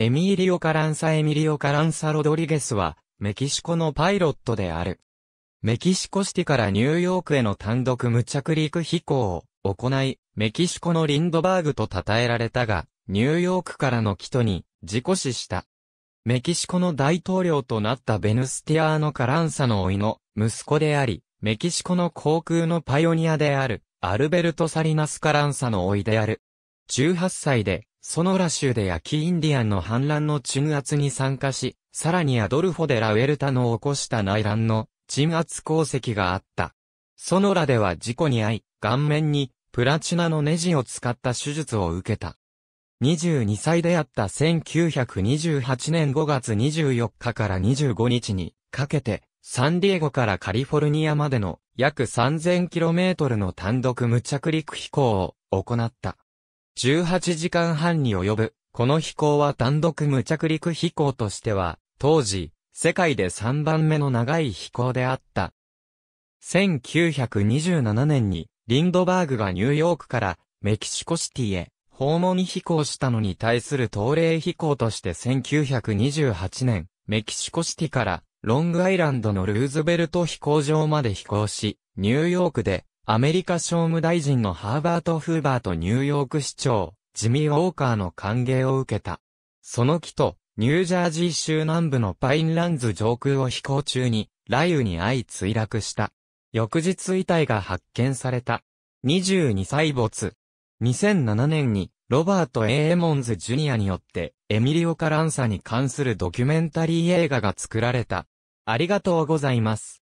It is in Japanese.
エミーリオ・カランサ・エミリオ・カランサ・ロドリゲスは、メキシコのパイロットである。メキシコシティからニューヨークへの単独無着陸飛行を行い、メキシコのリンドバーグと称えられたが、ニューヨークからの帰途に、事故死した。メキシコの大統領となったベヌスティアーノ・カランサの甥の息子であり、メキシコの航空のパイオニアである、アルベルト・サリナス・カランサの甥である。18歳で、ソノラ州でヤキインディアンの反乱の鎮圧に参加し、さらにアドルフォ・デ・ラウェルタの起こした内乱の鎮圧功績があった。ソノラでは事故に遭い、顔面にプラチナのネジを使った手術を受けた。22歳であった1928年5月24日から25日にかけて、サンディエゴからカリフォルニアまでの約 3000km の単独無着陸飛行を行った。18時間半に及ぶ、この飛行は単独無着陸飛行としては、当時、世界で3番目の長い飛行であった。1927年に、リンドバーグがニューヨークからメキシコシティへ訪問飛行したのに対する東例飛行として1928年、メキシコシティからロングアイランドのルーズベルト飛行場まで飛行し、ニューヨークでアメリカ商務大臣のハーバート・フーバーとニューヨーク市長、ジミー・ウォーカーの歓迎を受けた。その木と、ニュージャージー州南部のパインランズ上空を飛行中に、雷雨に遭い墜落した。翌日遺体が発見された。22歳没。2007年に、ロバート・エーモンズ・ジュニアによって、エミリオ・カランサに関するドキュメンタリー映画が作られた。ありがとうございます。